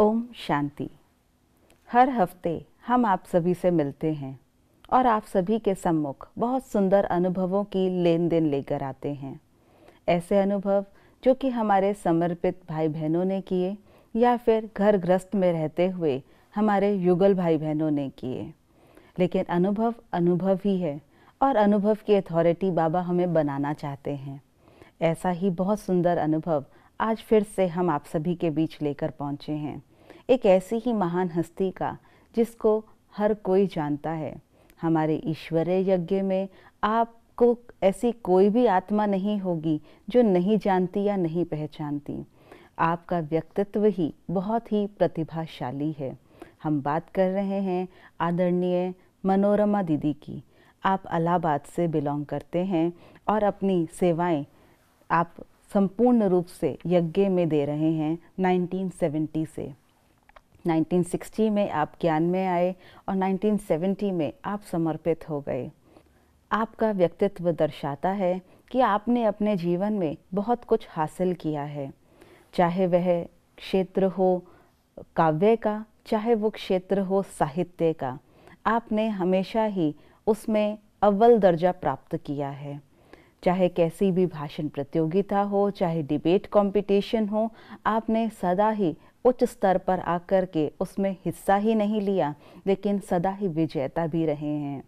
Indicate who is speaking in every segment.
Speaker 1: ओम शांति हर हफ्ते हम आप सभी से मिलते हैं और आप सभी के सम्मुख बहुत सुंदर अनुभवों की लेन देन लेकर आते हैं ऐसे अनुभव जो कि हमारे समर्पित भाई बहनों ने किए या फिर घर ग्रस्त में रहते हुए हमारे युगल भाई बहनों ने किए लेकिन अनुभव अनुभव ही है और अनुभव की अथॉरिटी बाबा हमें बनाना चाहते हैं ऐसा ही बहुत सुंदर अनुभव आज फिर से हम आप सभी के बीच लेकर पहुंचे हैं एक ऐसी ही महान हस्ती का जिसको हर कोई जानता है हमारे ईश्वरीय यज्ञ में आपको ऐसी कोई भी आत्मा नहीं होगी जो नहीं जानती या नहीं पहचानती आपका व्यक्तित्व ही बहुत ही प्रतिभाशाली है हम बात कर रहे हैं आदरणीय मनोरमा दीदी की आप अलाहाबाद से बिलोंग करते हैं और अपनी सेवाएं आप संपूर्ण रूप से यज्ञ में दे रहे हैं 1970 से 1960 में आप ज्ञान में आए और 1970 में आप समर्पित हो गए आपका व्यक्तित्व दर्शाता है कि आपने अपने जीवन में बहुत कुछ हासिल किया है चाहे वह क्षेत्र हो काव्य का चाहे वो क्षेत्र हो साहित्य का आपने हमेशा ही उसमें अव्वल दर्जा प्राप्त किया है चाहे कैसी भी भाषण प्रतियोगिता हो चाहे डिबेट कंपटीशन हो आपने सदा ही उच्च स्तर पर आकर के उसमें हिस्सा ही नहीं लिया लेकिन सदा ही विजेता भी रहे हैं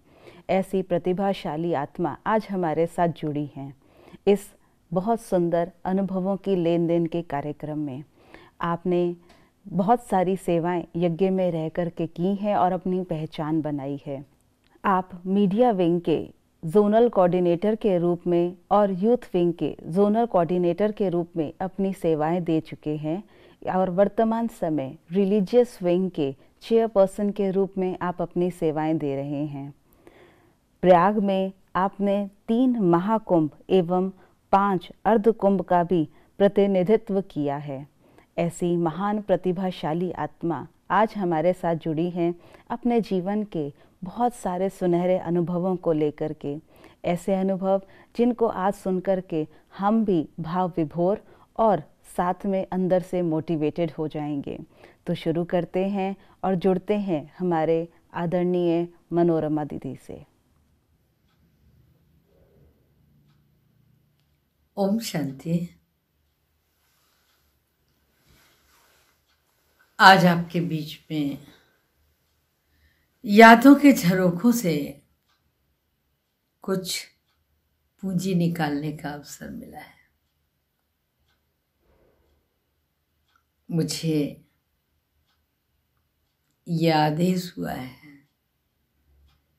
Speaker 1: ऐसी प्रतिभाशाली आत्मा आज हमारे साथ जुड़ी हैं इस बहुत सुंदर अनुभवों की लेन देन के कार्यक्रम में आपने बहुत सारी सेवाएं यज्ञ में रह कर के की हैं और अपनी पहचान बनाई है आप मीडिया विंग के जोनल कोऑर्डिनेटर के रूप में और यूथ विंग के जोनल कोऑर्डिनेटर के रूप में अपनी सेवाएं दे चुके हैं और वर्तमान समय रिलीजियस विंग के चेयरपर्सन के रूप में आप अपनी सेवाएं दे रहे हैं प्रयाग में आपने तीन महाकुंभ एवं पांच अर्धकुंभ का भी प्रतिनिधित्व किया है ऐसी महान प्रतिभाशाली आत्मा आज हमारे साथ जुड़ी हैं अपने जीवन के बहुत सारे सुनहरे अनुभवों को लेकर के ऐसे अनुभव जिनको आज सुनकर के हम भी भाव विभोर और साथ में अंदर से मोटिवेटेड हो जाएंगे तो शुरू करते हैं और जुड़ते हैं हमारे आदरणीय मनोरमा दीदी से
Speaker 2: ओम शांति आज आपके बीच में यादों के झरोखों से कुछ पूंजी निकालने का अवसर मिला है मुझे यह आदेश हुआ है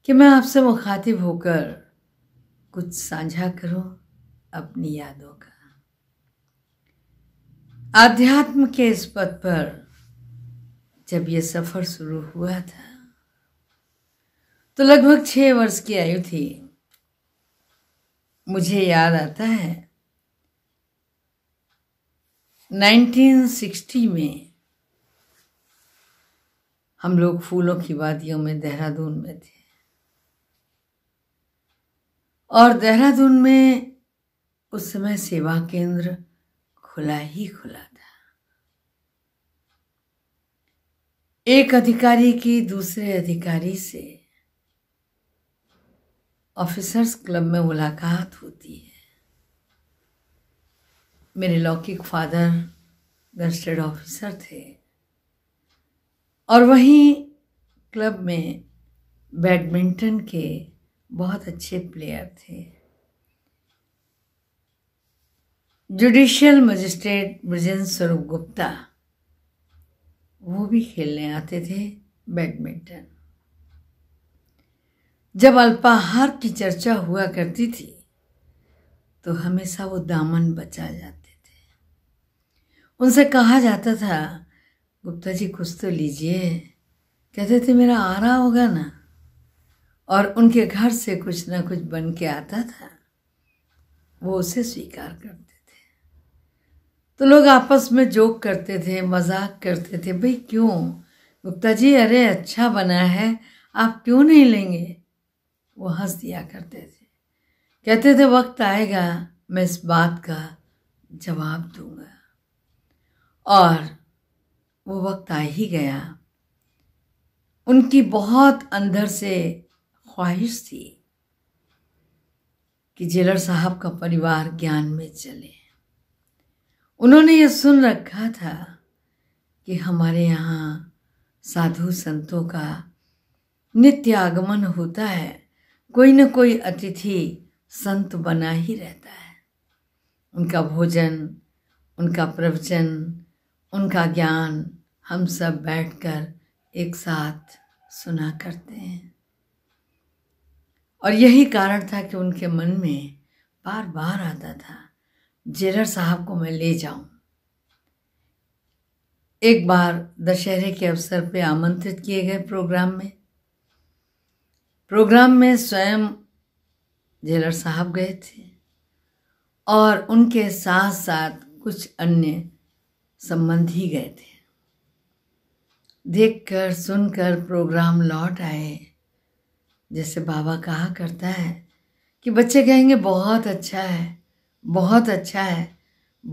Speaker 2: कि मैं आपसे मुखातिब होकर कुछ साझा करूं अपनी यादों का आध्यात्म के इस पद पर जब यह सफ़र शुरू हुआ था तो लगभग छह वर्ष की आयु थी मुझे याद आता है 1960 में हम लोग फूलों की वादियों में देहरादून में थे और देहरादून में उस समय सेवा केंद्र खुला ही खुला था एक अधिकारी की दूसरे अधिकारी से ऑफिसर्स क्लब में मुलाकात होती है मेरे लौकिक फादर गनस्टेड ऑफिसर थे और वहीं क्लब में बैडमिंटन के बहुत अच्छे प्लेयर थे जुडिशियल मजिस्ट्रेट ब्रजेंद्र स्वरूप गुप्ता वो भी खेलने आते थे बैडमिंटन जब अल्पाहार की चर्चा हुआ करती थी तो हमेशा वो दामन बचा जाता उनसे कहा जाता था गुप्ता जी कुछ तो लीजिए कहते थे मेरा आ रहा होगा ना और उनके घर से कुछ ना कुछ बन के आता था वो उसे स्वीकार करते थे तो लोग आपस में जोक करते थे मजाक करते थे भाई क्यों गुप्ता जी अरे अच्छा बना है आप क्यों नहीं लेंगे वो हंस दिया करते थे कहते थे वक्त आएगा मैं इस बात का जवाब दूंगा और वो वक्त आ ही गया उनकी बहुत अंदर से ख्वाहिश थी कि जेलर साहब का परिवार ज्ञान में चले उन्होंने ये सुन रखा था कि हमारे यहाँ साधु संतों का नित्य आगमन होता है कोई न कोई अतिथि संत बना ही रहता है उनका भोजन उनका प्रवचन उनका ज्ञान हम सब बैठकर एक साथ सुना करते हैं और यही कारण था कि उनके मन में बार बार आता था जेरर साहब को मैं ले जाऊं एक बार दशहरे के अवसर पे आमंत्रित किए गए प्रोग्राम में प्रोग्राम में स्वयं जेलर साहब गए थे और उनके साथ साथ कुछ अन्य संबंध ही गए थे देखकर सुनकर प्रोग्राम लौट आए जैसे बाबा कहा करता है कि बच्चे कहेंगे बहुत अच्छा है बहुत अच्छा है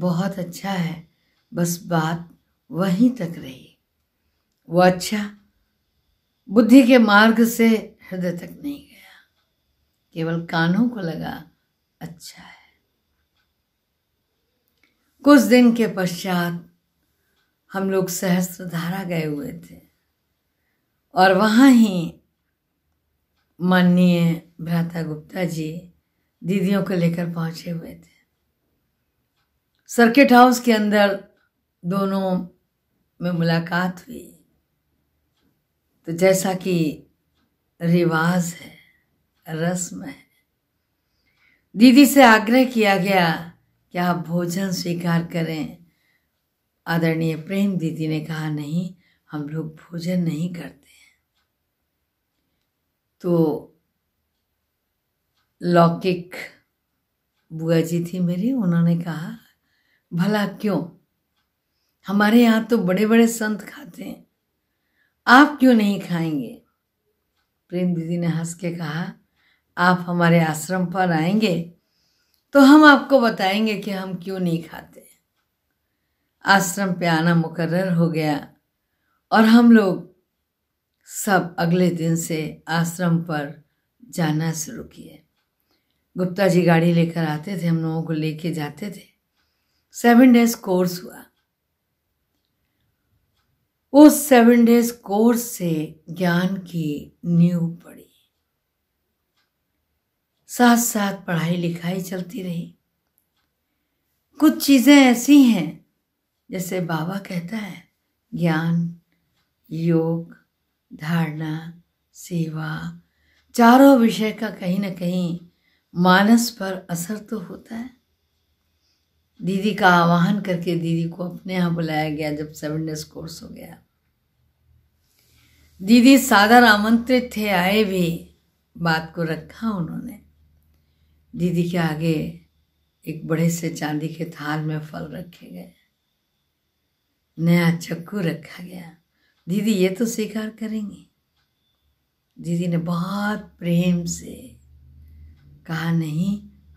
Speaker 2: बहुत अच्छा है बस बात वहीं तक रही वो अच्छा बुद्धि के मार्ग से हृदय तक नहीं गया केवल कानों को लगा अच्छा है कुछ दिन के पश्चात हम लोग सहस्त्रधारा गए हुए थे और वहाँ ही माननीय भ्राता गुप्ता जी दीदियों को लेकर पहुँचे हुए थे सर्किट हाउस के अंदर दोनों में मुलाकात हुई तो जैसा कि रिवाज है रस्म है दीदी से आग्रह किया गया कि आप भोजन स्वीकार करें आदरणीय प्रेम दीदी ने कहा नहीं हम लोग भोजन नहीं करते हैं तो लौकिक बुआ जी थी मेरी उन्होंने कहा भला क्यों हमारे यहाँ तो बड़े बड़े संत खाते हैं आप क्यों नहीं खाएंगे प्रेम दीदी ने हंस के कहा आप हमारे आश्रम पर आएंगे तो हम आपको बताएंगे कि हम क्यों नहीं खाते आश्रम पे आना मुकर्र हो गया और हम लोग सब अगले दिन से आश्रम पर जाना शुरू किए गुप्ता जी गाड़ी लेकर आते थे हम लोगों को लेके जाते थे सेवन डेज कोर्स हुआ उस सेवन डेज कोर्स से ज्ञान की नींव पड़ी साथ साथ पढ़ाई लिखाई चलती रही कुछ चीज़ें ऐसी हैं जैसे बाबा कहता है ज्ञान योग धारणा सेवा चारों विषय का कहीं ना कहीं मानस पर असर तो होता है दीदी का आह्वान करके दीदी को अपने यहाँ बुलाया गया जब सेवन डेज कोर्स हो गया दीदी सादर आमंत्रित थे आए भी बात को रखा उन्होंने दीदी के आगे एक बड़े से चांदी के थाल में फल रखे गए नया चक्कू रखा गया दीदी ये तो स्वीकार करेंगी दीदी ने बहुत प्रेम से कहा नहीं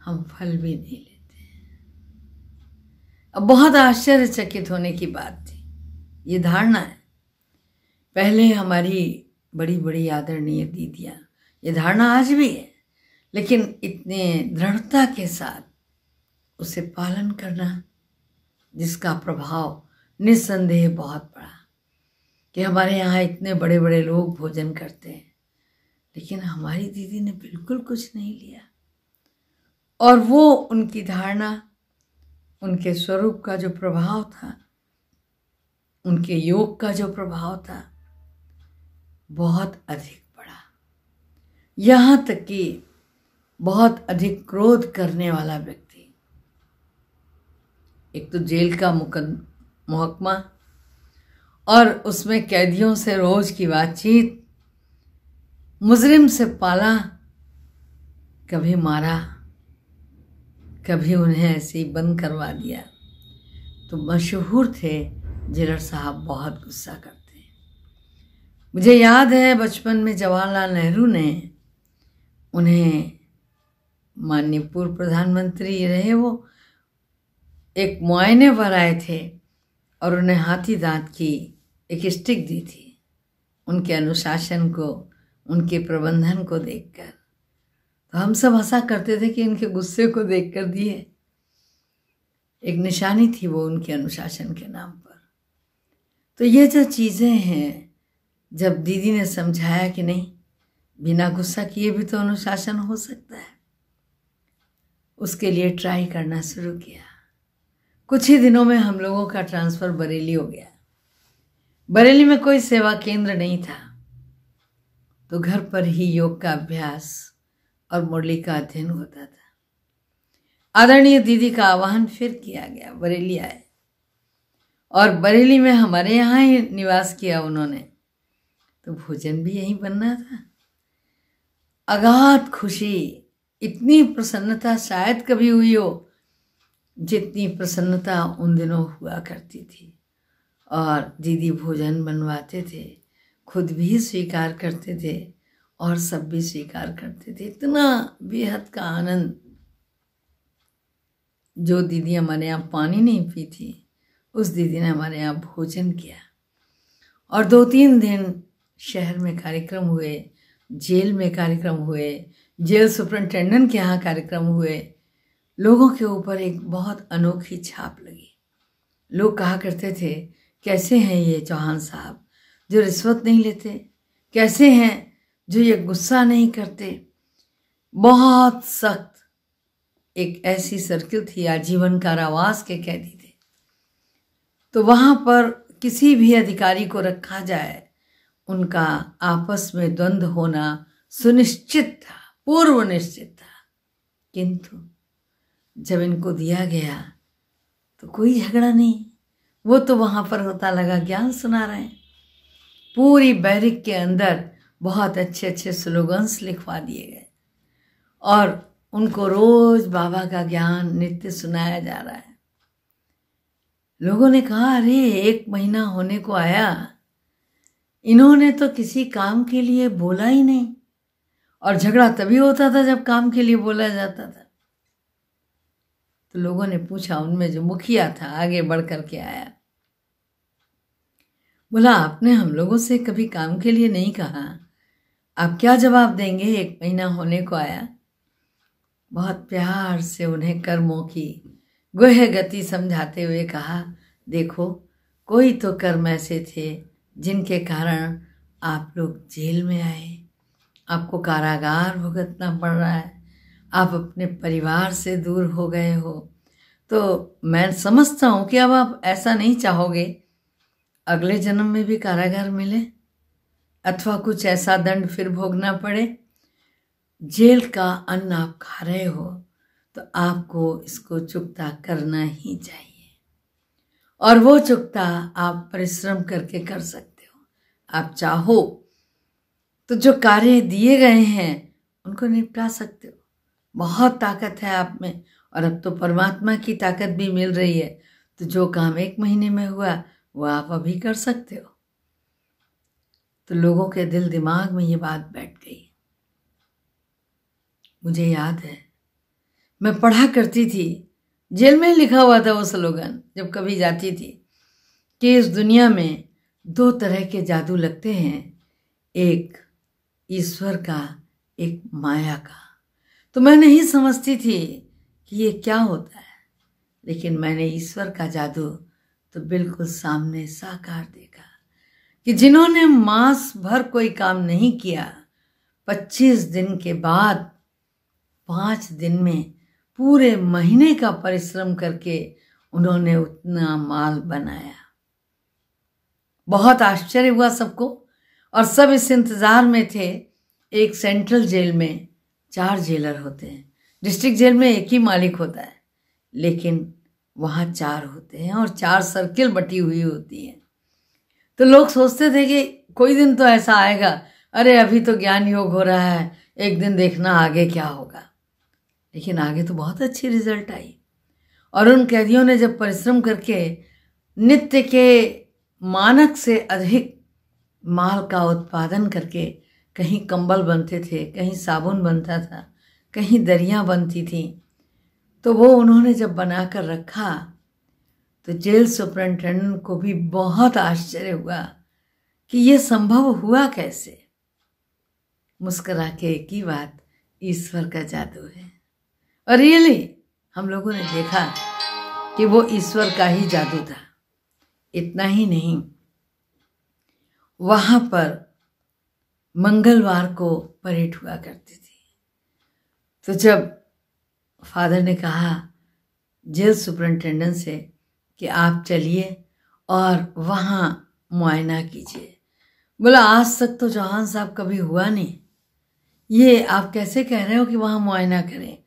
Speaker 2: हम फल भी नहीं लेते अब बहुत आश्चर्यचकित होने की बात थी ये धारणा है पहले हमारी बड़ी बड़ी आदरणीय दीदियाँ ये धारणा आज भी है लेकिन इतने दृढ़ता के साथ उसे पालन करना जिसका प्रभाव निस्संदेह बहुत बड़ा कि हमारे यहाँ इतने बड़े बड़े लोग भोजन करते हैं लेकिन हमारी दीदी ने बिल्कुल कुछ नहीं लिया और वो उनकी धारणा उनके स्वरूप का जो प्रभाव था उनके योग का जो प्रभाव था बहुत अधिक बड़ा यहाँ तक कि बहुत अधिक क्रोध करने वाला व्यक्ति एक तो जेल का मुकदमा महकमा और उसमें कैदियों से रोज़ की बातचीत मुजरिम से पाला कभी मारा कभी उन्हें ऐसे ही बंद करवा दिया तो मशहूर थे जिलर साहब बहुत गुस्सा करते मुझे याद है बचपन में जवाहरलाल नेहरू ने उन्हें माननीय पूर्व प्रधानमंत्री रहे वो एक मुआयने पर आए थे और उन्हें हाथी दांत की एक स्टिक दी थी उनके अनुशासन को उनके प्रबंधन को देखकर तो हम सब हंसा करते थे कि इनके गुस्से को देख कर दिए एक निशानी थी वो उनके अनुशासन के नाम पर तो ये जो चीज़ें हैं जब दीदी ने समझाया कि नहीं बिना गुस्सा किए भी तो अनुशासन हो सकता है उसके लिए ट्राई करना शुरू किया कुछ ही दिनों में हम लोगों का ट्रांसफ़र बरेली हो गया बरेली में कोई सेवा केंद्र नहीं था तो घर पर ही योग का अभ्यास और मुरली का अध्ययन होता था आदरणीय दीदी का आवाहन फिर किया गया बरेली आए और बरेली में हमारे यहाँ ही निवास किया उन्होंने तो भोजन भी यहीं बनना था अगाध खुशी इतनी प्रसन्नता शायद कभी हुई हो जितनी प्रसन्नता उन दिनों हुआ करती थी और दीदी भोजन बनवाते थे खुद भी स्वीकार करते थे और सब भी स्वीकार करते थे इतना बेहद का आनंद जो दीदी हमारे यहाँ पानी नहीं पी थी उस दीदी ने हमारे यहाँ भोजन किया और दो तीन दिन शहर में कार्यक्रम हुए जेल में कार्यक्रम हुए जेल सुपरिटेंडेंट के यहाँ कार्यक्रम हुए लोगों के ऊपर एक बहुत अनोखी छाप लगी लोग कहा करते थे कैसे हैं ये चौहान साहब जो रिश्वत नहीं लेते कैसे हैं जो ये गुस्सा नहीं करते बहुत सख्त एक ऐसी सर्किल थी आजीवन कारावास के कैदी थे तो वहाँ पर किसी भी अधिकारी को रखा जाए उनका आपस में द्वंद्व होना सुनिश्चित था पूर्व निश्चित था किंतु जब इनको दिया गया तो कोई झगड़ा नहीं वो तो वहाँ पर होता लगा ज्ञान सुना रहे हैं पूरी बैरिक के अंदर बहुत अच्छे अच्छे स्लोगन्स लिखवा दिए गए और उनको रोज बाबा का ज्ञान नित्य सुनाया जा रहा है लोगों ने कहा अरे एक महीना होने को आया इन्होंने तो किसी काम के लिए बोला ही नहीं और झगड़ा तभी होता था जब काम के लिए बोला जाता था तो लोगों ने पूछा उनमें जो मुखिया था आगे बढ़ कर के आया बोला आपने हम लोगों से कभी काम के लिए नहीं कहा आप क्या जवाब देंगे एक महीना होने को आया बहुत प्यार से उन्हें कर्मों की गुह गति समझाते हुए कहा देखो कोई तो कर्म ऐसे थे जिनके कारण आप लोग जेल में आए आपको कारागार भुगतना पड़ रहा है आप अपने परिवार से दूर हो गए हो तो मैं समझता हूँ कि अब आप ऐसा नहीं चाहोगे अगले जन्म में भी कारागार मिले अथवा कुछ ऐसा दंड फिर भोगना पड़े जेल का अन्न आप खा रहे हो तो आपको इसको चुकता करना ही चाहिए और वो चुकता आप परिश्रम करके कर सकते हो आप चाहो तो जो कार्य दिए गए हैं उनको निपटा सकते हो बहुत ताकत है आप में और अब तो परमात्मा की ताकत भी मिल रही है तो जो काम एक महीने में हुआ वो आप अभी कर सकते हो तो लोगों के दिल दिमाग में ये बात बैठ गई मुझे याद है मैं पढ़ा करती थी जेल में लिखा हुआ था वो स्लोगन जब कभी जाती थी कि इस दुनिया में दो तरह के जादू लगते हैं एक ईश्वर का एक माया का तो मैं नहीं समझती थी कि ये क्या होता है लेकिन मैंने ईश्वर का जादू तो बिल्कुल सामने साकार देखा कि जिन्होंने मास भर कोई काम नहीं किया पच्चीस दिन के बाद पांच दिन में पूरे महीने का परिश्रम करके उन्होंने उतना माल बनाया बहुत आश्चर्य हुआ सबको और सब इस इंतज़ार में थे एक सेंट्रल जेल में चार जेलर होते हैं डिस्ट्रिक्ट जेल में एक ही मालिक होता है लेकिन वहाँ चार होते हैं और चार सर्किल बटी हुई होती है तो लोग सोचते थे कि कोई दिन तो ऐसा आएगा अरे अभी तो ज्ञान योग हो रहा है एक दिन देखना आगे क्या होगा लेकिन आगे तो बहुत अच्छी रिजल्ट आई और उन कैदियों ने जब परिश्रम करके नित्य के मानक से अधिक माल का उत्पादन करके कहीं कंबल बनते थे कहीं साबुन बनता था कहीं दरियाँ बनती थी तो वो उन्होंने जब बना कर रखा तो जेल सुपरिंटेंडेंट को भी बहुत आश्चर्य हुआ कि ये संभव हुआ कैसे मुस्करा के एक ही बात ईश्वर का जादू है और रियली हम लोगों ने देखा कि वो ईश्वर का ही जादू था इतना ही नहीं वहाँ पर मंगलवार को परेड हुआ करती थी तो जब फादर ने कहा जेल सुपरिंटेंडेंट से कि आप चलिए और वहाँ मुआयना कीजिए बोला आज तक तो चौहान साहब कभी हुआ नहीं ये आप कैसे कह रहे हो कि वहाँ मुआयना करें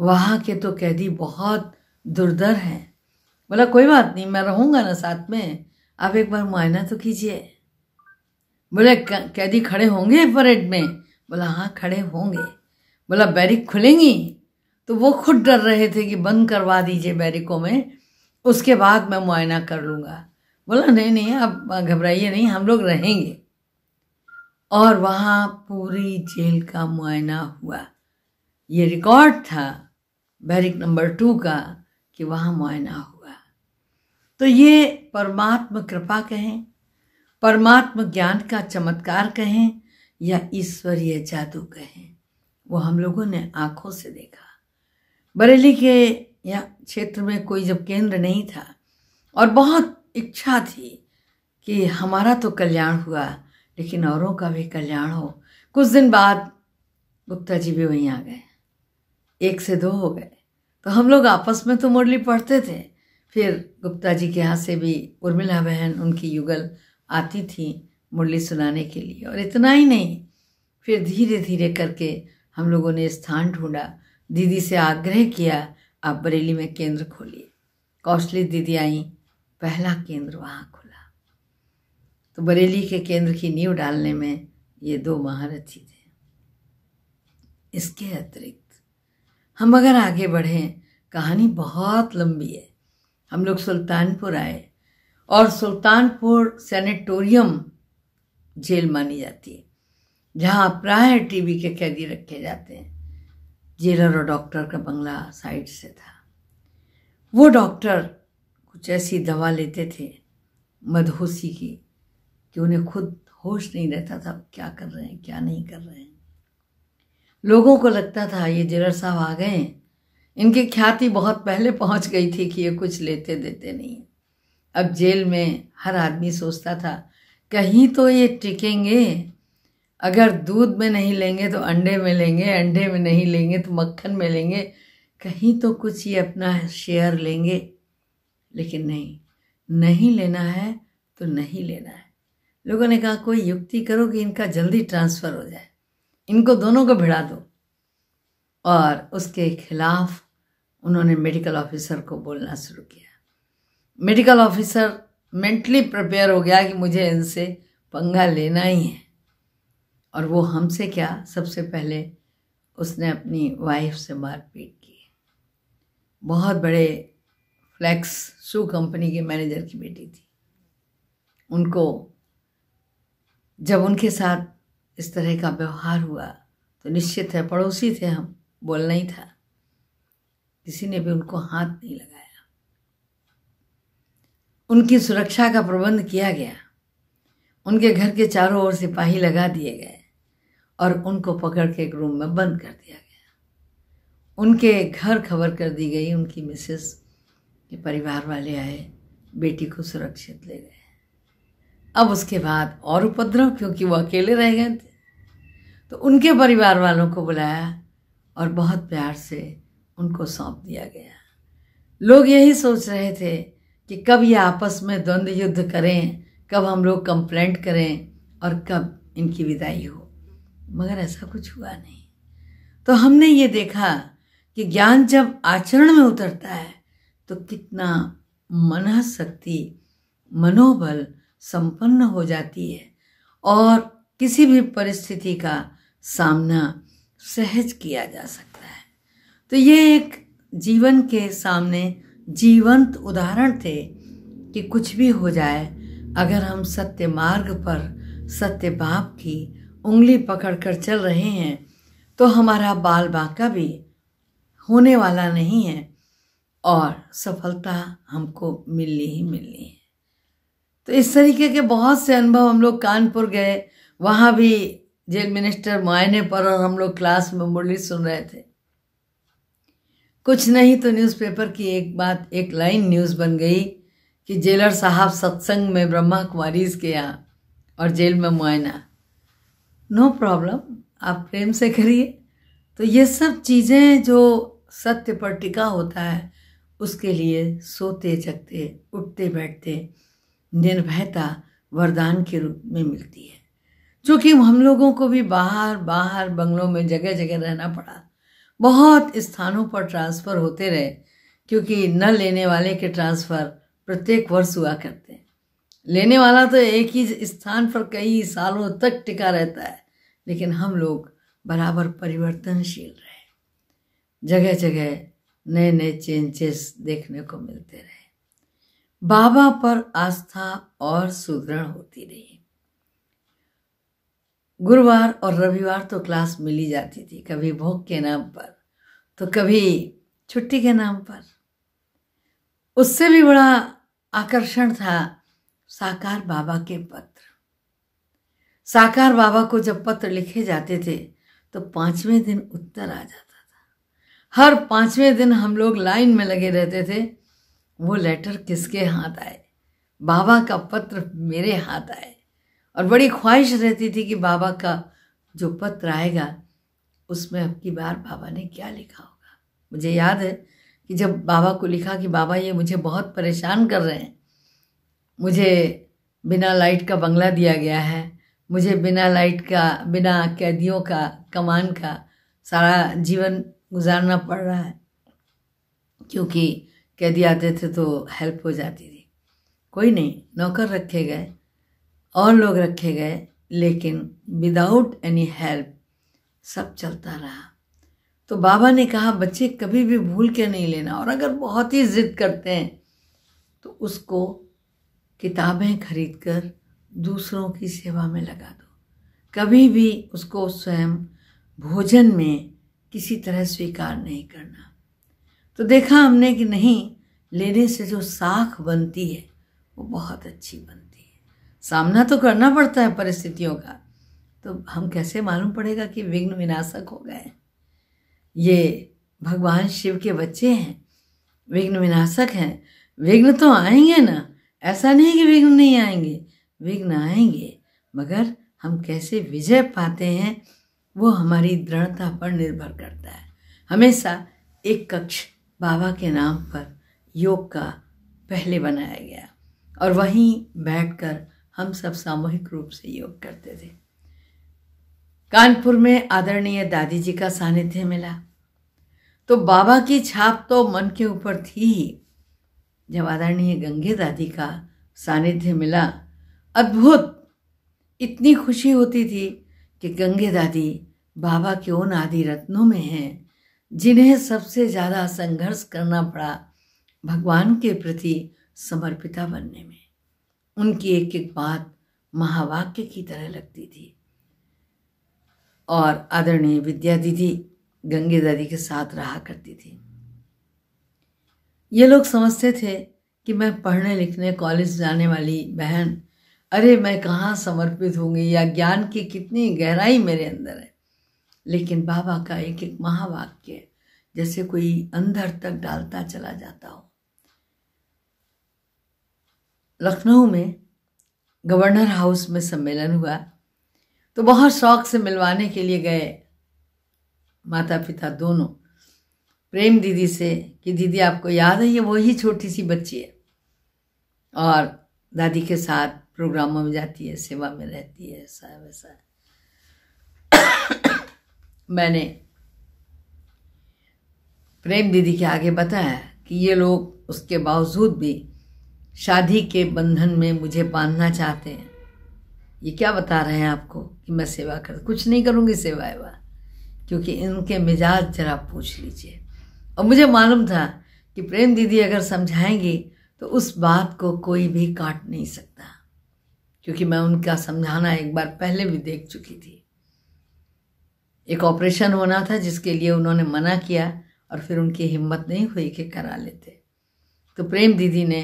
Speaker 2: वहाँ के तो कैदी बहुत दुर्दर हैं बोला कोई बात नहीं मैं रहूँगा ना साथ में आप एक बार मुआयना तो कीजिए बोले कैदी खड़े होंगे परेड में बोला हाँ खड़े होंगे बोला बैरिक खुलेंगी तो वो खुद डर रहे थे कि बंद करवा दीजिए बैरिकों में उसके बाद मैं मुआयना कर लूँगा बोला नहीं नहीं आप घबराइए नहीं हम लोग रहेंगे और वहाँ पूरी जेल का मुआयना हुआ ये रिकॉर्ड था बैरिक नंबर टू का कि वहाँ मुआयना हुआ तो ये परमात्मा कृपा कहें परमात्म ज्ञान का चमत्कार कहें या ईश्वरीय जादू कहें वो हम लोगों ने आंखों से देखा बरेली के या क्षेत्र में कोई जब केंद्र नहीं था और बहुत इच्छा थी कि हमारा तो कल्याण हुआ लेकिन औरों का भी कल्याण हो कुछ दिन बाद गुप्ता जी भी वहीं आ गए एक से दो हो गए तो हम लोग आपस में तो मुरली पढ़ते थे फिर गुप्ता जी के यहाँ से भी उर्मिला बहन उनकी युगल आती थी मुरली सुनाने के लिए और इतना ही नहीं फिर धीरे धीरे करके हम लोगों ने स्थान ढूंढा दीदी से आग्रह किया आप बरेली में केंद्र खोलिए कौशली दीदी आई पहला केंद्र वहाँ खुला तो बरेली के केंद्र की नींव डालने में ये दो महारथी थे इसके अतिरिक्त हम अगर आगे बढ़ें कहानी बहुत लंबी है हम लोग सुल्तानपुर आए और सुल्तानपुर सेनेटोरियम जेल मानी जाती है जहाँ प्राय टीबी के कैदी रखे जाते हैं जेलर और डॉक्टर का बंगला साइड से था वो डॉक्टर कुछ ऐसी दवा लेते थे मदहोशी की कि उन्हें खुद होश नहीं रहता था क्या कर रहे हैं क्या नहीं कर रहे हैं लोगों को लगता था ये जेलर साहब आ गए इनकी ख्याति बहुत पहले पहुंच गई थी कि ये कुछ लेते देते नहीं अब जेल में हर आदमी सोचता था कहीं तो ये टिकेंगे अगर दूध में नहीं लेंगे तो अंडे में लेंगे अंडे में नहीं लेंगे तो मक्खन में लेंगे कहीं तो कुछ ये अपना शेयर लेंगे लेकिन नहीं नहीं लेना है तो नहीं लेना है लोगों ने कहा कोई युक्ति करो कि इनका जल्दी ट्रांसफ़र हो जाए इनको दोनों को भिड़ा दो और उसके खिलाफ उन्होंने मेडिकल ऑफिसर को बोलना शुरू किया मेडिकल ऑफिसर मेंटली प्रिपेयर हो गया कि मुझे इनसे पंगा लेना ही है और वो हमसे क्या सबसे पहले उसने अपनी वाइफ से मारपीट की बहुत बड़े फ्लैक्स शू कंपनी के मैनेजर की बेटी थी उनको जब उनके साथ इस तरह का व्यवहार हुआ तो निश्चित है पड़ोसी थे हम बोलना ही था किसी ने भी उनको हाथ नहीं लगाया उनकी सुरक्षा का प्रबंध किया गया उनके घर के चारों ओर सिपाही लगा दिए गए और उनको पकड़ के एक रूम में बंद कर दिया गया उनके घर खबर कर दी गई उनकी मिसेस के परिवार वाले आए बेटी को सुरक्षित ले गए अब उसके बाद और उपद्रव क्योंकि वो अकेले रह गए थे तो उनके परिवार वालों को बुलाया और बहुत प्यार से उनको सौंप दिया गया लोग यही सोच रहे थे कि कब ये आपस में द्वंद्व युद्ध करें कब हम लोग कंप्लेंट करें और कब इनकी विदाई हो मगर ऐसा कुछ हुआ नहीं तो हमने ये देखा कि ज्ञान जब आचरण में उतरता है तो कितना मन शक्ति मनोबल संपन्न हो जाती है और किसी भी परिस्थिति का सामना सहज किया जा सकता है तो ये एक जीवन के सामने जीवंत उदाहरण थे कि कुछ भी हो जाए अगर हम सत्य मार्ग पर सत्य बाप की उंगली पकड़कर चल रहे हैं तो हमारा बाल बांका भी होने वाला नहीं है और सफलता हमको मिलनी ही मिलनी है तो इस तरीके के बहुत से अनुभव हम लोग कानपुर गए वहाँ भी जेल मिनिस्टर मायने पर और हम लोग क्लास में मुरली सुन रहे थे कुछ नहीं तो न्यूज़पेपर की एक बात एक लाइन न्यूज़ बन गई कि जेलर साहब सत्संग में ब्रह्मा कुमारी के यहाँ और जेल में मुआयना नो प्रॉब्लम आप प्रेम से करिए तो ये सब चीज़ें जो सत्य पर टिका होता है उसके लिए सोते जगते उठते बैठते निर्भयता वरदान के रूप में मिलती है क्योंकि हम लोगों को भी बाहर बाहर बंगलों में जगह जगह रहना पड़ा बहुत स्थानों पर ट्रांसफ़र होते रहे क्योंकि न लेने वाले के ट्रांसफ़र प्रत्येक वर्ष हुआ करते हैं लेने वाला तो एक ही स्थान पर कई सालों तक टिका रहता है लेकिन हम लोग बराबर परिवर्तनशील रहे जगह जगह नए नए चेंजेस देखने को मिलते रहे बाबा पर आस्था और सुदृढ़ होती रही गुरुवार और रविवार तो क्लास मिली जाती थी कभी भोग के नाम पर तो कभी छुट्टी के नाम पर उससे भी बड़ा आकर्षण था साकार बाबा के पत्र साकार बाबा को जब पत्र लिखे जाते थे तो पाँचवें दिन उत्तर आ जाता था हर पाँचवें दिन हम लोग लाइन में लगे रहते थे वो लेटर किसके हाथ आए बाबा का पत्र मेरे हाथ आए और बड़ी ख्वाहिश रहती थी कि बाबा का जो पत्र आएगा उसमें अब की बार बाबा ने क्या लिखा होगा मुझे याद है कि जब बाबा को लिखा कि बाबा ये मुझे बहुत परेशान कर रहे हैं मुझे बिना लाइट का बंगला दिया गया है मुझे बिना लाइट का बिना कैदियों का कमान का सारा जीवन गुजारना पड़ रहा है क्योंकि कैदी आते थे तो हेल्प हो जाती थी कोई नहीं नौकर रखे गए और लोग रखे गए लेकिन विदाउट एनी हेल्प सब चलता रहा तो बाबा ने कहा बच्चे कभी भी भूल के नहीं लेना और अगर बहुत ही ज़िद करते हैं तो उसको किताबें खरीद कर दूसरों की सेवा में लगा दो कभी भी उसको स्वयं भोजन में किसी तरह स्वीकार नहीं करना तो देखा हमने कि नहीं लेने से जो साख बनती है वो बहुत अच्छी बनती सामना तो करना पड़ता है परिस्थितियों का तो हम कैसे मालूम पड़ेगा कि विघ्न विनाशक हो गए ये भगवान शिव के बच्चे हैं विघ्न विनाशक हैं विघ्न तो आएंगे ना ऐसा नहीं कि विघ्न नहीं आएंगे विघ्न आएंगे मगर हम कैसे विजय पाते हैं वो हमारी दृढ़ता पर निर्भर करता है हमेशा एक कक्ष बाबा के नाम पर योग का पहले बनाया गया और वहीं बैठकर हम सब सामूहिक रूप से योग करते थे कानपुर में आदरणीय दादी जी का सानिध्य मिला तो बाबा की छाप तो मन के ऊपर थी ही जब आदरणीय गंगे दादी का सानिध्य मिला अद्भुत इतनी खुशी होती थी कि गंगे दादी बाबा के उन आदि रत्नों में हैं जिन्हें सबसे ज़्यादा संघर्ष करना पड़ा भगवान के प्रति समर्पिता बनने में उनकी एक एक बात महावाक्य की तरह लगती थी और आदरणीय विद्या दीदी गंगे दादी के साथ रहा करती थी ये लोग समझते थे कि मैं पढ़ने लिखने कॉलेज जाने वाली बहन अरे मैं कहाँ समर्पित होंगी या ज्ञान की कितनी गहराई मेरे अंदर है लेकिन बाबा का एक एक महावाक्य जैसे कोई अंदर तक डालता चला जाता हो लखनऊ में गवर्नर हाउस में सम्मेलन हुआ तो बहुत शौक से मिलवाने के लिए गए माता पिता दोनों प्रेम दीदी से कि दीदी आपको याद है ये वही छोटी सी बच्ची है और दादी के साथ प्रोग्रामों में जाती है सेवा में रहती है ऐसा वैसा मैंने प्रेम दीदी के आगे बताया कि ये लोग उसके बावजूद भी शादी के बंधन में मुझे बांधना चाहते हैं ये क्या बता रहे हैं आपको कि मैं सेवा कर कुछ नहीं करूँगी सेवा एवा क्योंकि इनके मिजाज जरा पूछ लीजिए और मुझे मालूम था कि प्रेम दीदी अगर समझाएंगी तो उस बात को कोई भी काट नहीं सकता क्योंकि मैं उनका समझाना एक बार पहले भी देख चुकी थी एक ऑपरेशन होना था जिसके लिए उन्होंने मना किया और फिर उनकी हिम्मत नहीं हुई कि करा लेते तो प्रेम दीदी ने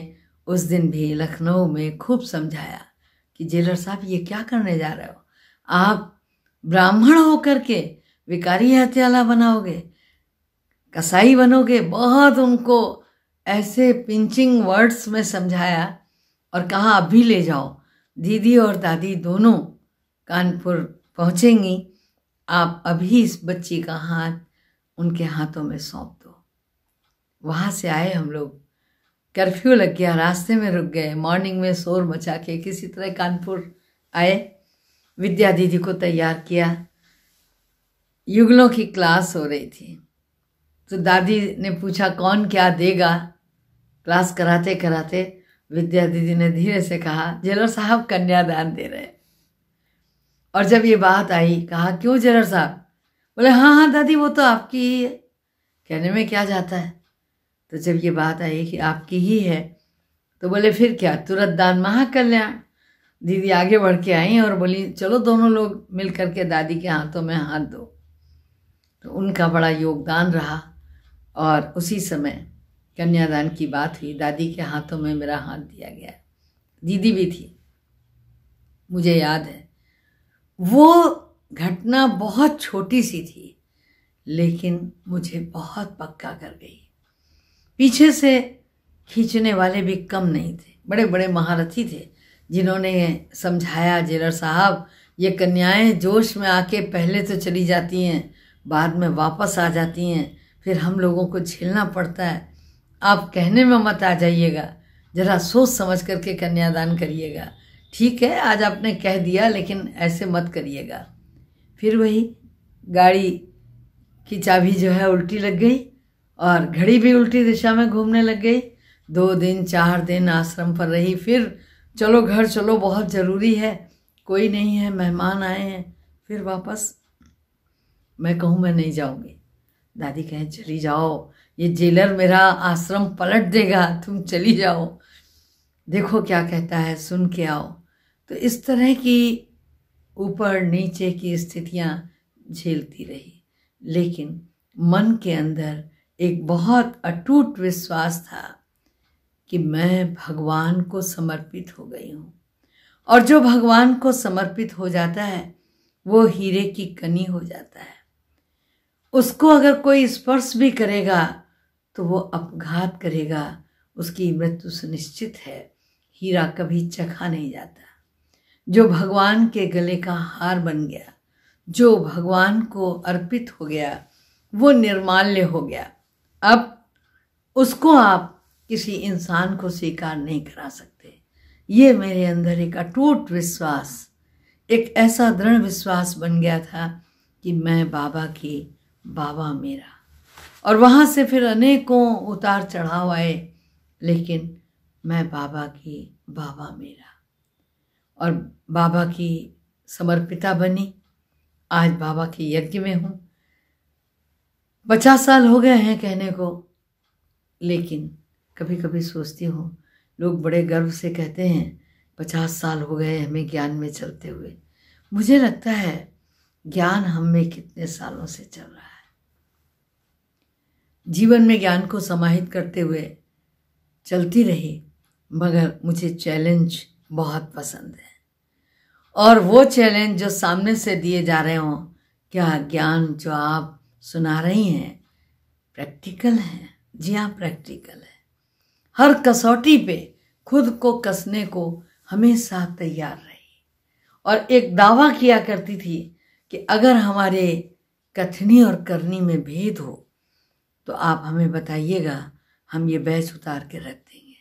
Speaker 2: उस दिन भी लखनऊ में खूब समझाया कि जेलर साहब ये क्या करने जा रहे हो आप ब्राह्मण होकर के विकारी हत्याला बनाओगे कसाई बनोगे बहुत उनको ऐसे पिंचिंग वर्ड्स में समझाया और कहा अभी ले जाओ दीदी और दादी दोनों कानपुर पहुँचेंगी आप अभी इस बच्ची का हाथ उनके हाथों में सौंप दो वहाँ से आए हम लोग कर्फ्यू लग गया रास्ते में रुक गए मॉर्निंग में शोर मचा के किसी तरह कानपुर आए विद्या दीदी को तैयार किया युगलों की क्लास हो रही थी तो दादी ने पूछा कौन क्या देगा क्लास कराते कराते विद्या दीदी ने धीरे से कहा जेलर साहब कन्यादान दे रहे और जब ये बात आई कहा क्यों जेलर साहब बोले हाँ हाँ दादी वो तो आपकी कहने में क्या जाता है तो जब ये बात आई कि आपकी ही है तो बोले फिर क्या तुरंत दान महाकल्याण दीदी आगे बढ़ के आई और बोली चलो दोनों लोग मिल कर के दादी के हाथों में हाथ दो तो उनका बड़ा योगदान रहा और उसी समय कन्यादान की बात हुई दादी के हाथों में मेरा हाथ दिया गया दीदी भी थी मुझे याद है वो घटना बहुत छोटी सी थी लेकिन मुझे बहुत पक्का कर गई पीछे से खींचने वाले भी कम नहीं थे बड़े बड़े महारथी थे जिन्होंने समझाया जेलर साहब ये कन्याएं जोश में आके पहले तो चली जाती हैं बाद में वापस आ जाती हैं फिर हम लोगों को झेलना पड़ता है आप कहने में मत आ जाइएगा ज़रा सोच समझ करके कन्यादान करिएगा ठीक है आज आपने कह दिया लेकिन ऐसे मत करिएगा फिर वही गाड़ी की चाबी जो है उल्टी लग गई और घड़ी भी उल्टी दिशा में घूमने लग गई दो दिन चार दिन आश्रम पर रही फिर चलो घर चलो बहुत ज़रूरी है कोई नहीं है मेहमान आए हैं फिर वापस मैं कहूँ मैं नहीं जाऊँगी दादी कहे चली जाओ ये जेलर मेरा आश्रम पलट देगा तुम चली जाओ देखो क्या कहता है सुन के आओ तो इस तरह की ऊपर नीचे की स्थितियाँ झेलती रही लेकिन मन के अंदर एक बहुत अटूट विश्वास था कि मैं भगवान को समर्पित हो गई हूँ और जो भगवान को समर्पित हो जाता है वो हीरे की कनी हो जाता है उसको अगर कोई स्पर्श भी करेगा तो वो अपघात करेगा उसकी मृत्यु सुनिश्चित है हीरा कभी चखा नहीं जाता जो भगवान के गले का हार बन गया जो भगवान को अर्पित हो गया वो निर्माल्य हो गया अब उसको आप किसी इंसान को स्वीकार नहीं करा सकते ये मेरे अंदर एक अटूट विश्वास एक ऐसा दृढ़ विश्वास बन गया था कि मैं बाबा की बाबा मेरा और वहाँ से फिर अनेकों उतार चढ़ाव आए लेकिन मैं बाबा की बाबा मेरा और बाबा की समर्पिता बनी आज बाबा के यज्ञ में हूँ पचास साल हो गए हैं कहने को लेकिन कभी कभी सोचती हूँ लोग बड़े गर्व से कहते हैं पचास साल हो गए हमें ज्ञान में चलते हुए मुझे लगता है ज्ञान हम में कितने सालों से चल रहा है जीवन में ज्ञान को समाहित करते हुए चलती रही मगर मुझे चैलेंज बहुत पसंद है और वो चैलेंज जो सामने से दिए जा रहे हों क्या ज्ञान जो आप सुना रही हैं प्रैक्टिकल है जी हाँ प्रैक्टिकल है हर कसौटी पे खुद को कसने को हमेशा तैयार रही और एक दावा किया करती थी कि अगर हमारे कथनी और करनी में भेद हो तो आप हमें बताइएगा हम ये बैच उतार के रख देंगे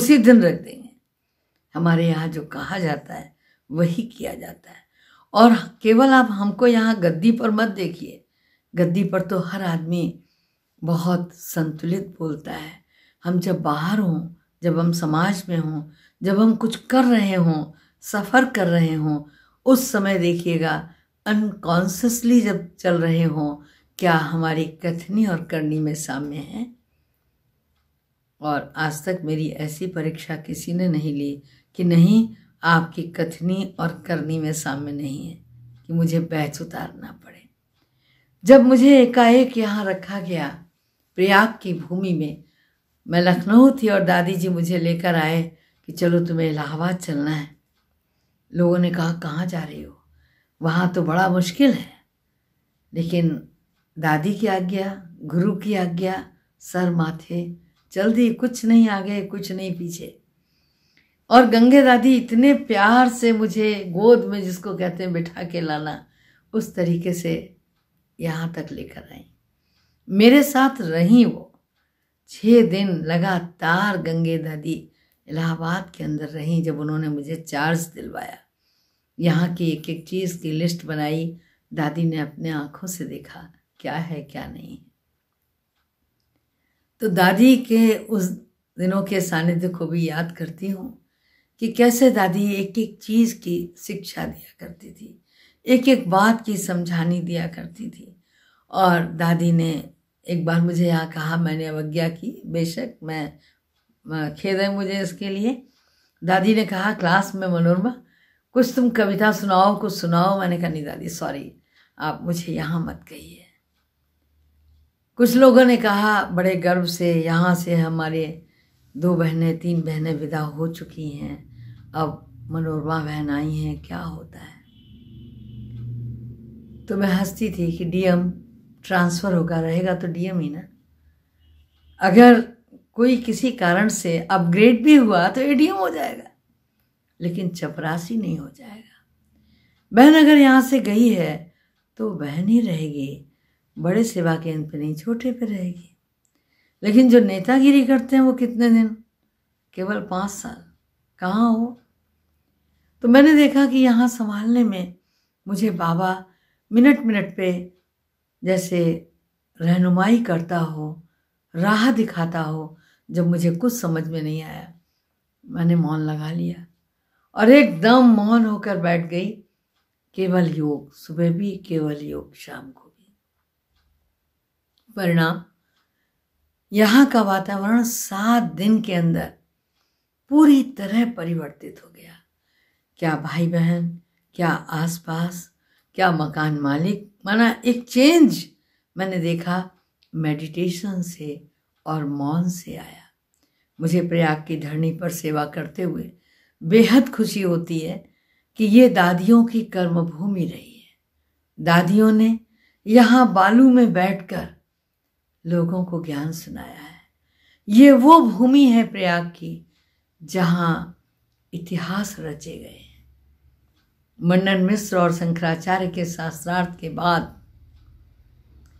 Speaker 2: उसी दिन रख देंगे हमारे यहाँ जो कहा जाता है वही किया जाता है और केवल आप हमको यहाँ गद्दी पर मत देखिए गद्दी पर तो हर आदमी बहुत संतुलित बोलता है हम जब बाहर हों जब हम समाज में हों जब हम कुछ कर रहे हों सफ़र कर रहे हों उस समय देखिएगा अनकॉन्सियसली जब चल रहे हों क्या हमारी कथनी और करनी में साम्य है और आज तक मेरी ऐसी परीक्षा किसी ने नहीं ली कि नहीं आपकी कथनी और करनी में साम्य नहीं है कि मुझे बैच उतारना पड़े जब मुझे एकाएक यहाँ रखा गया प्रयाग की भूमि में मैं लखनऊ थी और दादी जी मुझे लेकर आए कि चलो तुम्हें इलाहाबाद चलना है लोगों ने कहा कहाँ जा रही हो वहाँ तो बड़ा मुश्किल है लेकिन दादी की आज्ञा गुरु की आज्ञा सर माथे चल दी कुछ नहीं आगे कुछ नहीं पीछे और गंगे दादी इतने प्यार से मुझे गोद में जिसको कहते हैं बिठा के लाना उस तरीके से यहाँ तक लेकर आई मेरे साथ रही वो छः दिन लगातार गंगे दादी इलाहाबाद के अंदर रहीं जब उन्होंने मुझे चार्ज दिलवाया यहाँ की एक एक चीज़ की लिस्ट बनाई दादी ने अपने आँखों से देखा क्या है क्या नहीं तो दादी के उस दिनों के सानिध्य को भी याद करती हूँ कि कैसे दादी एक एक चीज़ की शिक्षा दिया करती थी एक एक बात की समझानी दिया करती थी और दादी ने एक बार मुझे यहाँ कहा मैंने अवज्ञा की बेशक मैं खेद है मुझे इसके लिए दादी ने कहा क्लास में मनोरमा कुछ तुम कविता सुनाओ कुछ सुनाओ मैंने कहा नहीं दादी सॉरी आप मुझे यहाँ मत कहिए कुछ लोगों ने कहा बड़े गर्व से यहाँ से हमारे दो बहनें तीन बहनें विदा हो चुकी हैं अब मनोरमा बहन आई हैं क्या होता है तो मैं हंसती थी कि डीएम ट्रांसफ़र होगा रहेगा तो डीएम ही ना अगर कोई किसी कारण से अपग्रेड भी हुआ तो एडीएम हो जाएगा लेकिन चपरासी नहीं हो जाएगा बहन अगर यहाँ से गई है तो बहन ही रहेगी बड़े सेवा केंद्र पर नहीं छोटे पे रहेगी लेकिन जो नेतागिरी करते हैं वो कितने दिन केवल पाँच साल कहाँ हो तो मैंने देखा कि यहाँ संभालने में मुझे बाबा मिनट मिनट पे जैसे रहनुमाई करता हो राह दिखाता हो जब मुझे कुछ समझ में नहीं आया मैंने मौन लगा लिया और एकदम मौन होकर बैठ गई केवल योग सुबह भी केवल योग शाम को भी परिणाम यहाँ का वातावरण सात दिन के अंदर पूरी तरह परिवर्तित हो गया क्या भाई बहन क्या आसपास क्या मकान मालिक माना एक चेंज मैंने देखा मेडिटेशन से और मौन से आया मुझे प्रयाग की धरणी पर सेवा करते हुए बेहद खुशी होती है कि ये दादियों की कर्मभूमि रही है दादियों ने यहाँ बालू में बैठकर लोगों को ज्ञान सुनाया है ये वो भूमि है प्रयाग की जहाँ इतिहास रचे गए मंडन मिश्र और शंकराचार्य के शास्त्रार्थ के बाद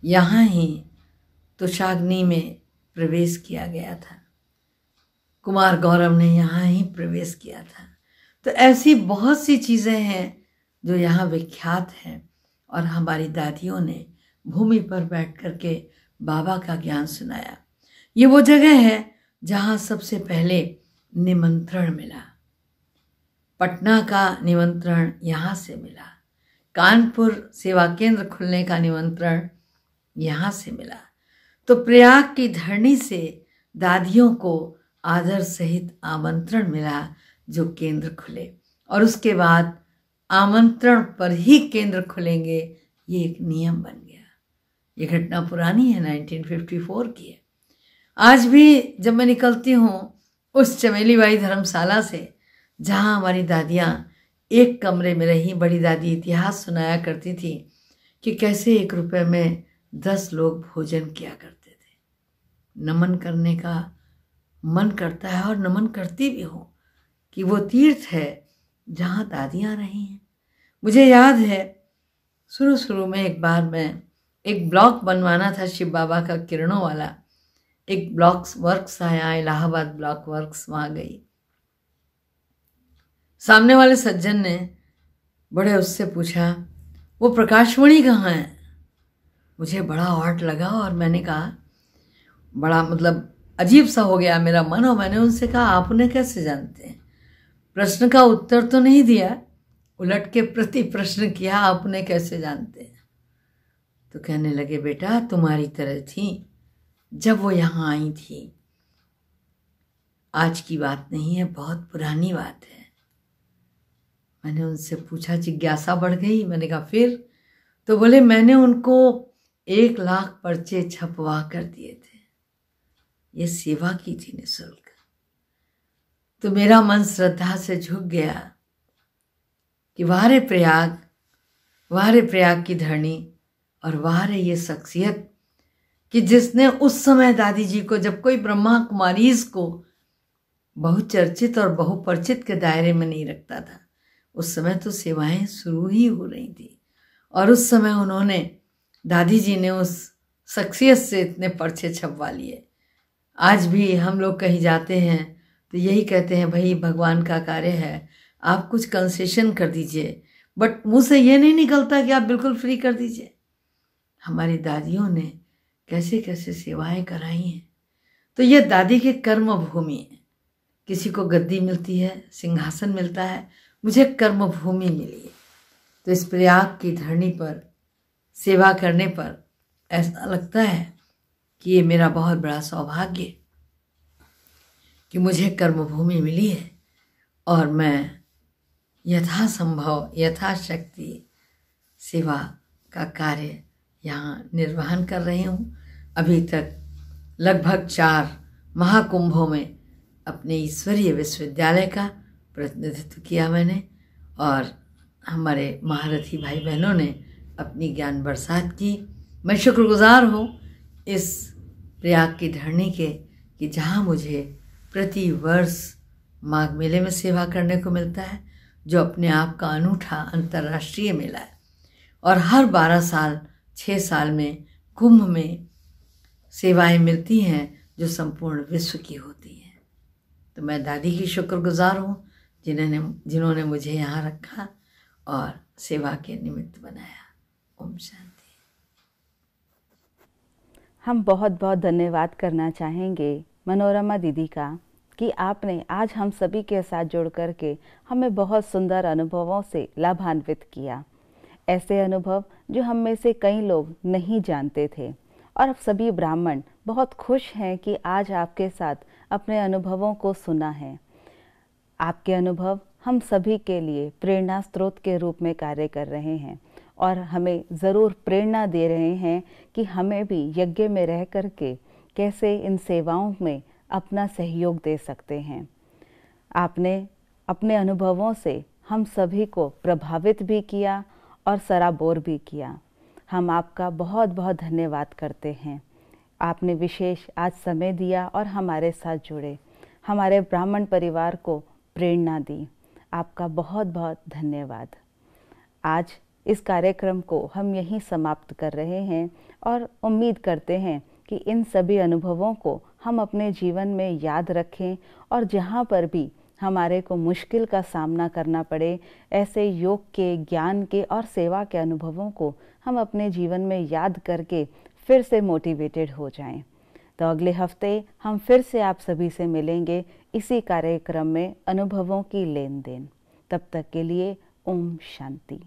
Speaker 2: यहाँ ही तुषाग्नि में प्रवेश किया गया था कुमार गौरव ने यहाँ ही प्रवेश किया था तो ऐसी बहुत सी चीज़ें हैं जो यहाँ विख्यात हैं और हमारी दादियों ने भूमि पर बैठ कर के बाबा का ज्ञान सुनाया ये वो जगह है जहाँ सबसे पहले निमंत्रण मिला पटना का निमंत्रण यहाँ से मिला कानपुर सेवा केंद्र खुलने का निमंत्रण यहाँ से मिला तो प्रयाग की धरनी से दादियों को आदर सहित आमंत्रण मिला जो केंद्र खुले और उसके बाद आमंत्रण पर ही केंद्र खुलेंगे ये एक नियम बन गया ये घटना पुरानी है 1954 की है आज भी जब मैं निकलती हूँ उस चमेली बाई धर्मशाला से जहाँ हमारी दादियाँ एक कमरे में रहीं बड़ी दादी इतिहास सुनाया करती थी कि कैसे एक रुपये में दस लोग भोजन किया करते थे नमन करने का मन करता है और नमन करती भी हो कि वो तीर्थ है जहाँ दादियाँ रही हैं मुझे याद है शुरू शुरू में एक बार मैं एक ब्लॉक बनवाना था शिव बाबा का किरणों वाला एक ब्लॉक्स वर्क्स आया इलाहाबाद ब्लॉक वर्क्स वहाँ गई सामने वाले सज्जन ने बड़े उससे पूछा वो प्रकाशवाणी कहाँ है मुझे बड़ा हॉट लगा और मैंने कहा बड़ा मतलब अजीब सा हो गया मेरा मन और मैंने उनसे कहा आप उन्हें कैसे जानते हैं प्रश्न का उत्तर तो नहीं दिया उलट के प्रति प्रश्न किया आप उन्हें कैसे जानते हैं तो कहने लगे बेटा तुम्हारी तरह थी जब वो यहाँ आई थी आज की बात नहीं है बहुत पुरानी बात है मैंने उनसे पूछा जिज्ञासा बढ़ गई मैंने कहा फिर तो बोले मैंने उनको एक लाख पर्चे छपवा कर दिए थे ये सेवा की थी निःशुल्क तो मेरा मन श्रद्धा से झुक गया कि वारे प्रयाग वारे प्रयाग की धरणी और वारे ये शख्सियत कि जिसने उस समय दादी जी को जब कोई ब्रह्मा कुमारीज को बहुचर्चित और बहुपरिचित के दायरे में नहीं रखता था उस समय तो सेवाएं शुरू ही हो रही थी और उस समय उन्होंने दादी जी ने उस शख्सियत से इतने पर्चे छपवा लिए आज भी हम लोग कहीं जाते हैं तो यही कहते हैं भाई भगवान का कार्य है आप कुछ कंसेशन कर दीजिए बट मुँह से ये नहीं निकलता कि आप बिल्कुल फ्री कर दीजिए हमारी दादियों ने कैसे कैसे सेवाएं कराई हैं तो ये दादी के कर्म भूमि है किसी को गद्दी मिलती है सिंहासन मिलता है मुझे कर्म भूमि मिली तो इस प्रयाग की धरनी पर सेवा करने पर ऐसा लगता है कि ये मेरा बहुत बड़ा सौभाग्य कि मुझे कर्मभूमि मिली है और मैं यथासंभव यथाशक्ति सेवा का कार्य यहाँ निर्वहन कर रही हूँ अभी तक लगभग चार महाकुंभों में अपने ईश्वरीय विश्वविद्यालय का प्रतिनिधित्व तो किया मैंने और हमारे महारथी भाई बहनों ने अपनी ज्ञान बरसात की मैं शुक्रगुजार हूँ इस प्रयाग की धरणी के कि जहाँ मुझे प्रति वर्ष माघ मेले में सेवा करने को मिलता है जो अपने आप का अनूठा अंतर्राष्ट्रीय मेला है और हर बारह साल छः साल में कुंभ में सेवाएं मिलती हैं जो संपूर्ण विश्व की होती हैं तो मैं दादी की शुक्रगुजार हूँ जिन्होंने जिन्होंने मुझे यहाँ रखा और सेवा के निमित्त बनाया ओम शांति हम
Speaker 1: बहुत बहुत धन्यवाद करना चाहेंगे मनोरमा दीदी का कि आपने आज हम सभी के साथ जुड़ कर के हमें बहुत सुंदर अनुभवों से लाभान्वित किया ऐसे अनुभव जो हम में से कई लोग नहीं जानते थे और अब सभी ब्राह्मण बहुत खुश हैं कि आज आपके साथ अपने अनुभवों को सुना है आपके अनुभव हम सभी के लिए प्रेरणा स्रोत के रूप में कार्य कर रहे हैं और हमें ज़रूर प्रेरणा दे रहे हैं कि हमें भी यज्ञ में रह कर के कैसे इन सेवाओं में अपना सहयोग दे सकते हैं आपने अपने अनुभवों से हम सभी को प्रभावित भी किया और सराबोर भी किया हम आपका बहुत बहुत धन्यवाद करते हैं आपने विशेष आज समय दिया और हमारे साथ जुड़े हमारे ब्राह्मण परिवार को प्रेरणा दी आपका बहुत बहुत धन्यवाद आज इस कार्यक्रम को हम यहीं समाप्त कर रहे हैं और उम्मीद करते हैं कि इन सभी अनुभवों को हम अपने जीवन में याद रखें और जहाँ पर भी हमारे को मुश्किल का सामना करना पड़े ऐसे योग के ज्ञान के और सेवा के अनुभवों को हम अपने जीवन में याद करके फिर से मोटिवेटेड हो जाएं। तो अगले हफ्ते हम फिर से आप सभी से मिलेंगे इसी कार्यक्रम में अनुभवों की लेन देन तब तक के लिए ओम शांति